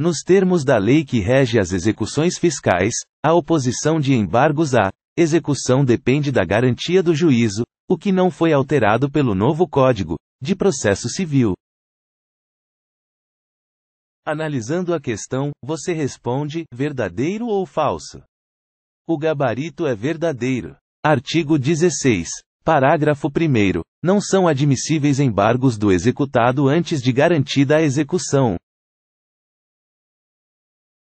Nos termos da lei que rege as execuções fiscais, a oposição de embargos à execução depende da garantia do juízo, o que não foi alterado pelo novo Código de Processo Civil. Analisando a questão, você responde: verdadeiro ou falso? O gabarito é verdadeiro. Artigo 16. Parágrafo 1. Não são admissíveis embargos do executado antes de garantida a execução.